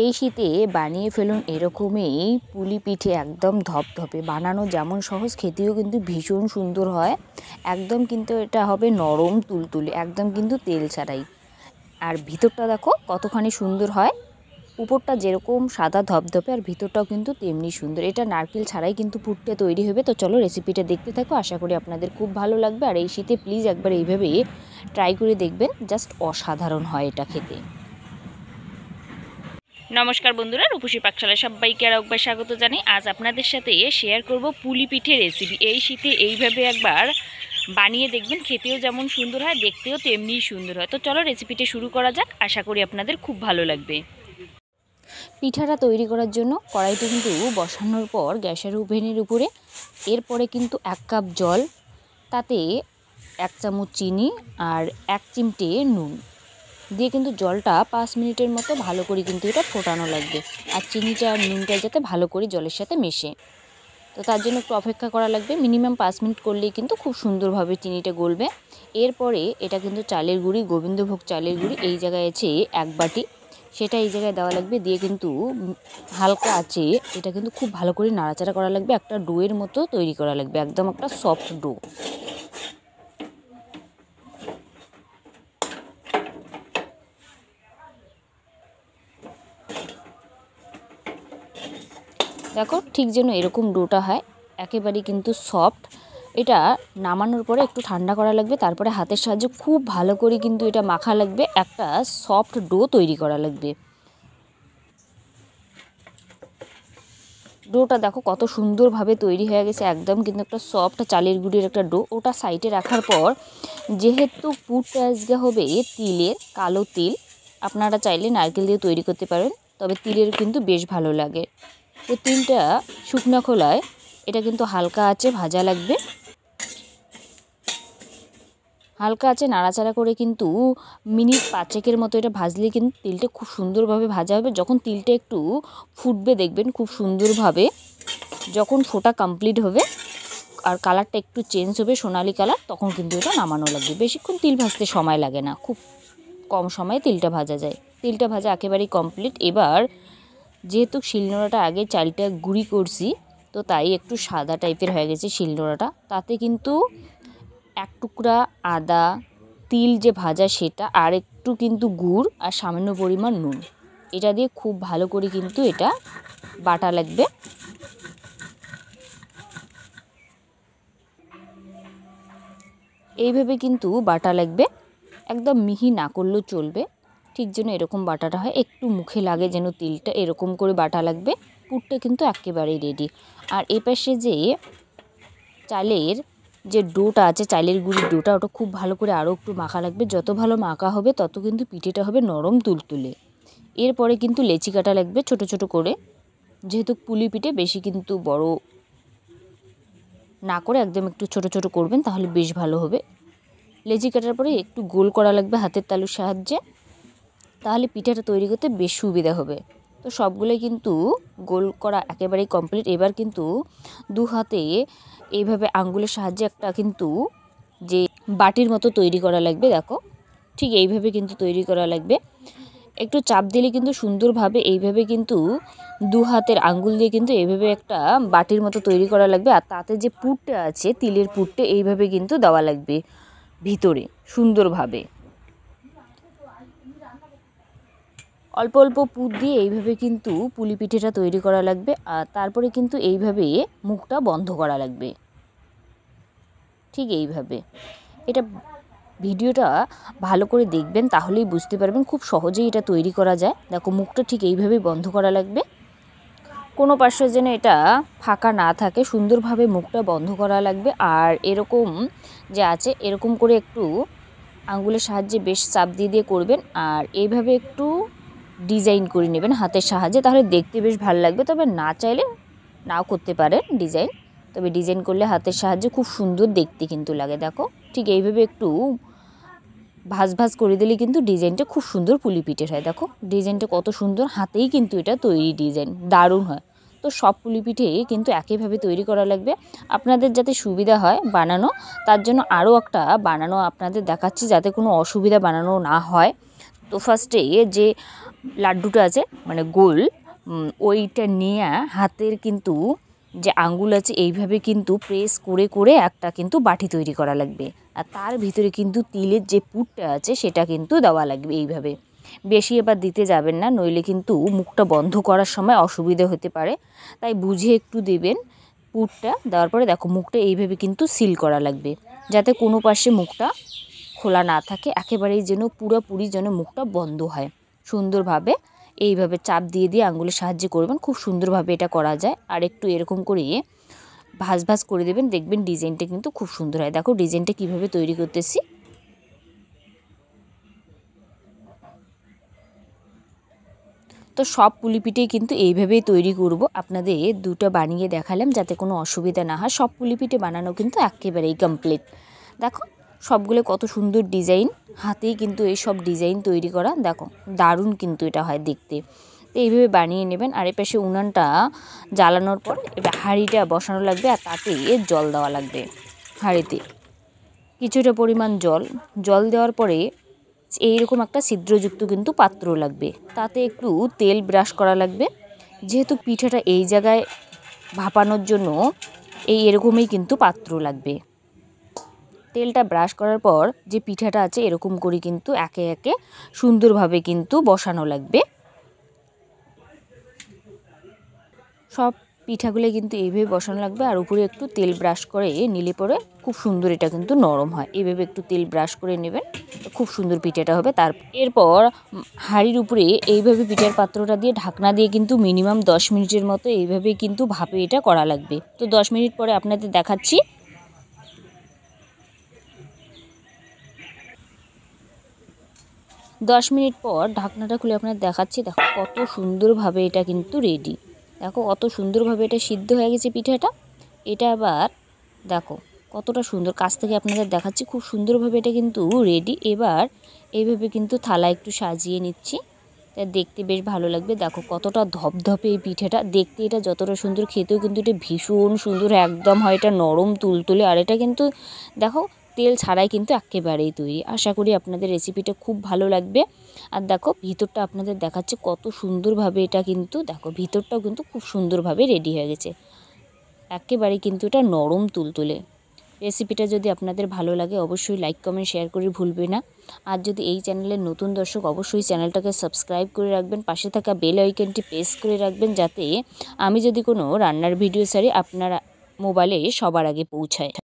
এই শীতে বানিয়ে ফেলুন এরকমই পুলি পিঠে একদম ধপধপে বানানো যেমন সহজ খেতেও কিন্তু ভীষণ সুন্দর হয় একদম কিন্তু এটা হবে নরম তুলতুলে একদম কিন্তু তেল ছাড়াই আর ভিতরটা দেখো কতখানি সুন্দর হয় উপরটা যেরকম সাদা ধপধপে আর ভিতরটাও কিন্তু তেমনি সুন্দর এটা নারকেল ছাড়াই কিন্তু পুটটা তৈরি হবে তো চলো রেসিপিটা দেখতে থাকো আশা করি আপনাদের খুব ভালো লাগবে আর এই শীতে প্লিজ একবার এইভাবে ট্রাই করে দেখবেন জাস্ট অসাধারণ হয় এটা খেতে নমস্কার বন্ধুরা রূপসী পাকশালা সবাইকে আর একবার স্বাগত জানাই আজ আপনাদের সাথে শেয়ার করব পুলি পিঠে রেসিপি এই শীতে এইভাবে একবার বানিয়ে দেখবেন খেতেও যেমন সুন্দর হয় দেখতেও তেমনিই সুন্দর হয় তো চলো রেসিপিটা শুরু করা যাক আশা করি আপনাদের খুব ভালো লাগবে পিঠাটা তৈরি করার জন্য কড়াইটা কিন্তু বসানোর পর গ্যাসের ওভেনের উপরে এরপরে কিন্তু এক কাপ জল তাতে এক চামচ চিনি আর এক চিমটে নুন দিয়ে কিন্তু জলটা পাঁচ মিনিটের মতো ভালো করে কিন্তু এটা ফোটানো লাগবে আর চিনিটা নুনটা যাতে ভালো করে জলের সাথে মেশে তো তার জন্য একটু অপেক্ষা করা লাগবে মিনিমাম পাঁচ মিনিট করলেই কিন্তু খুব সুন্দরভাবে চিনিটা গলবে এরপরে এটা কিন্তু চালের গুঁড়ি গোবিন্দভোগ চালের গুঁড়ি এই জায়গায় আছে এক বাটি সেটা এই জায়গায় দেওয়া লাগবে দিয়ে কিন্তু হালকা আছে এটা কিন্তু খুব ভালো করে নাড়াচাড়া করা লাগবে একটা ডোয়ের মতো তৈরি করা লাগবে একদম একটা সফট ডো দেখো ঠিক যেন এরকম ডোটা হয় একেবারেই কিন্তু সফট এটা নামানোর পরে একটু ঠান্ডা করা লাগবে তারপরে হাতের সাহায্যে খুব ভালো করে কিন্তু এটা মাখা লাগবে একটা সফট ডো তৈরি করা লাগবে ডোটা দেখো কত সুন্দরভাবে তৈরি হয়ে গেছে একদম কিন্তু একটা সফট চালের গুঁড়ির একটা ডো ওটা সাইডে রাখার পর যেহেতু পুটটা আজকে হবে তিলের কালো তিল আপনারা চাইলে নারকেল দিয়ে তৈরি করতে পারেন তবে তিলের কিন্তু বেশ ভালো লাগে ও তিনটা শুকনা খোলায় এটা কিন্তু হালকা আছে ভাজা লাগবে হালকা আছে নাড়াচাড়া করে কিন্তু মিনিট পাঁচেকের মতো এটা ভাজলে কিন্তু তিলটা খুব সুন্দরভাবে ভাজা হবে যখন তিলটা একটু ফুটবে দেখবেন খুব সুন্দরভাবে যখন ফোটা কমপ্লিট হবে আর কালারটা একটু চেঞ্জ হবে সোনালি কালার তখন কিন্তু এটা নামানো লাগবে বেশিক্ষণ তিল ভাজতে সময় লাগে না খুব কম সময়ে তিলটা ভাজা যায় তিলটা ভাজা একেবারেই কমপ্লিট এবার যেহেতু শিলনোড়াটা আগে চালটা গুঁড়ি করছি তো তাই একটু সাদা টাইপের হয়ে গেছে শিলনোড়াটা তাতে কিন্তু এক টুকরা আদা তিল যে ভাজা সেটা আর একটু কিন্তু গুড় আর সামান্য পরিমাণ নুন এটা দিয়ে খুব ভালো করে কিন্তু এটা বাটা লাগবে এইভাবে কিন্তু বাটা লাগবে একদম মিহি না করলেও চলবে ঠিক যেন এরকম বাটাটা হয় একটু মুখে লাগে যেন তিলটা এরকম করে বাটা লাগবে পুরটা কিন্তু একেবারেই রেডি আর এ পাশে যে চালের যে ডোটা আছে চালের গুঁড়ির ডোটা ওটা খুব ভালো করে আরও একটু মাখা লাগবে যত ভালো মাখা হবে তত কিন্তু পিঠেটা হবে নরম তুলতুলে এরপরে কিন্তু লেচি কাটা লাগবে ছোট ছোট করে যেহেতু পুলি পিঠে বেশি কিন্তু বড় না করে একদম একটু ছোট ছোট করবেন তাহলে বেশ ভালো হবে লেচি কাটার পরে একটু গোল করা লাগবে হাতের তালুর সাহায্যে তাহলে পিঠাটা তৈরি করতে বেশ সুবিধা হবে তো সবগুলো কিন্তু গোল করা একেবারেই কমপ্লিট এবার কিন্তু দু হাতে এইভাবে আঙ্গুলের সাহায্যে একটা কিন্তু যে বাটির মতো তৈরি করা লাগবে দেখো ঠিক এইভাবে কিন্তু তৈরি করা লাগবে একটু চাপ দিলে কিন্তু সুন্দরভাবে এইভাবে কিন্তু দু হাতের আঙ্গুল দিয়ে কিন্তু এইভাবে একটা বাটির মতো তৈরি করা লাগবে আর তাতে যে পুটটা আছে তিলের পুটটা এইভাবে কিন্তু দেওয়া লাগবে ভিতরে সুন্দরভাবে অল্প অল্প পুর দিয়ে এইভাবে কিন্তু পুলি পিঠেটা তৈরি করা লাগবে আর তারপরে কিন্তু এইভাবে মুখটা বন্ধ করা লাগবে ঠিক এইভাবে এটা ভিডিওটা ভালো করে দেখবেন তাহলেই বুঝতে পারবেন খুব সহজেই এটা তৈরি করা যায় দেখো মুখটা ঠিক এইভাবেই বন্ধ করা লাগবে কোনো পার্শ্ব যেন এটা ফাঁকা না থাকে সুন্দরভাবে মুখটা বন্ধ করা লাগবে আর এরকম যে আছে এরকম করে একটু আঙ্গুলের সাহায্যে বেশ চাপ দিয়ে দিয়ে করবেন আর এইভাবে একটু ডিজাইন করে নেবেন হাতের সাহায্যে তাহলে দেখতে বেশ ভালো লাগবে তবে না চাইলে নাও করতে পারেন ডিজাইন তবে ডিজাইন করলে হাতের সাহায্যে খুব সুন্দর দেখতে কিন্তু লাগে দেখো ঠিক এইভাবে একটু ভাজ ভাজ করে দিলে কিন্তু ডিজাইনটা খুব সুন্দর পুলি পিঠের হয় দেখো ডিজাইনটা কত সুন্দর হাতেই কিন্তু এটা তৈরি ডিজাইন দারুণ হয় তো সব পুলি পিঠে কিন্তু একইভাবে তৈরি করা লাগবে আপনাদের যাতে সুবিধা হয় বানানো তার জন্য আরও একটা বানানো আপনাদের দেখাচ্ছি যাতে কোনো অসুবিধা বানানো না হয় তো ফার্স্টে যে লাড্ডুটা আছে মানে গোল ওইটা নিয়ে হাতের কিন্তু যে আঙ্গুল আছে এইভাবে কিন্তু প্রেস করে করে একটা কিন্তু বাটি তৈরি করা লাগবে আর তার ভিতরে কিন্তু তিলের যে পুটটা আছে সেটা কিন্তু দেওয়া লাগবে এইভাবে বেশি এবার দিতে যাবেন না নইলে কিন্তু মুখটা বন্ধ করার সময় অসুবিধা হতে পারে তাই বুঝে একটু দেবেন পুটটা দেওয়ার পরে দেখো মুখটা এইভাবে কিন্তু সিল করা লাগবে যাতে কোনো পাশে মুখটা খোলা না থাকে একেবারেই যেন পুরোপুরি যেন মুখটা বন্ধ হয় সুন্দরভাবে এইভাবে চাপ দিয়ে দিয়ে আঙুলের সাহায্যে করবেন খুব সুন্দরভাবে এটা করা যায় আর একটু এরকম করিয়ে ভাজ ভাজ করে দেবেন দেখবেন ডিজাইনটা কিন্তু খুব সুন্দর হয় দেখো ডিজাইনটা কিভাবে তৈরি করতেছি তো সব পুলিপিটেই কিন্তু এইভাবেই তৈরি করব আপনাদের দুটো বানিয়ে দেখালাম যাতে কোনো অসুবিধা না হয় সব পুলিপিটে বানানো কিন্তু একেবারেই কমপ্লিট দেখো সবগুলো কত সুন্দর ডিজাইন হাতেই কিন্তু এই সব ডিজাইন তৈরি করা দেখো দারুণ কিন্তু এটা হয় দেখতে তো এইভাবে বানিয়ে নেবেন আর এপাশে উনানটা জ্বালানোর পর এবার হাঁড়িটা বসানো লাগবে আর তাতে এর জল দেওয়া লাগবে হাঁড়িতে কিছুটা পরিমাণ জল জল দেওয়ার পরে এইরকম একটা ছিদ্রযুক্ত কিন্তু পাত্র লাগবে তাতে একটু তেল ব্রাশ করা লাগবে যেহেতু পিঠাটা এই জায়গায় ভাপানোর জন্য এই এরকমই কিন্তু পাত্র লাগবে তেলটা ব্রাশ করার পর যে পিঠাটা আছে এরকম করে কিন্তু একে একে সুন্দরভাবে কিন্তু বসানো লাগবে সব পিঠাগুলো কিন্তু এইভাবে বসানো লাগবে আর উপরে একটু তেল ব্রাশ করে নিলে পরে খুব সুন্দর এটা কিন্তু নরম হয় এভাবে একটু তেল ব্রাশ করে নেবেন খুব সুন্দর পিঠাটা হবে তার এরপর হাঁড়ির উপরে এইভাবে পিঠার পাত্রটা দিয়ে ঢাকনা দিয়ে কিন্তু মিনিমাম দশ মিনিটের মতো এইভাবে কিন্তু ভাপে এটা করা লাগবে তো দশ মিনিট পরে আপনাদের দেখাচ্ছি দশ মিনিট পর ঢাকনাটা খুলে আপনার দেখাচ্ছি দেখো কত সুন্দরভাবে এটা কিন্তু রেডি দেখো কত সুন্দরভাবে এটা সিদ্ধ হয়ে গেছে পিঠাটা এটা আবার দেখো কতটা সুন্দর কাছ থেকে আপনাদের দেখাচ্ছি খুব সুন্দরভাবে এটা কিন্তু রেডি এবার এইভাবে কিন্তু থালা একটু সাজিয়ে নিচ্ছি তা দেখতে বেশ ভালো লাগবে দেখো কতটা ধপধপে এই পিঠেটা দেখতে এটা যতটা সুন্দর খেতেও কিন্তু এটা ভীষণ সুন্দর একদম হয় এটা নরম তুলতুলে আর এটা কিন্তু দেখো তেল ছাড়াই কিন্তু একেবারেই তৈরি আশা করি আপনাদের রেসিপিটা খুব ভালো লাগবে আর দেখো ভিতরটা আপনাদের দেখাচ্ছে কত সুন্দরভাবে এটা কিন্তু দেখো ভিতরটাও কিন্তু খুব সুন্দরভাবে রেডি হয়ে গেছে একেবারেই কিন্তু এটা নরম তুলতুলে রেসিপিটা যদি আপনাদের ভালো লাগে অবশ্যই লাইক কমেন্ট শেয়ার করে ভুলবে না আর যদি এই চ্যানেলের নতুন দর্শক অবশ্যই চ্যানেলটাকে সাবস্ক্রাইব করে রাখবেন পাশে থাকা বেল আইকনটি প্রেস করে রাখবেন যাতে আমি যদি কোনো রান্নার ভিডিও সারি আপনারা মোবাইলে সবার আগে পৌঁছায়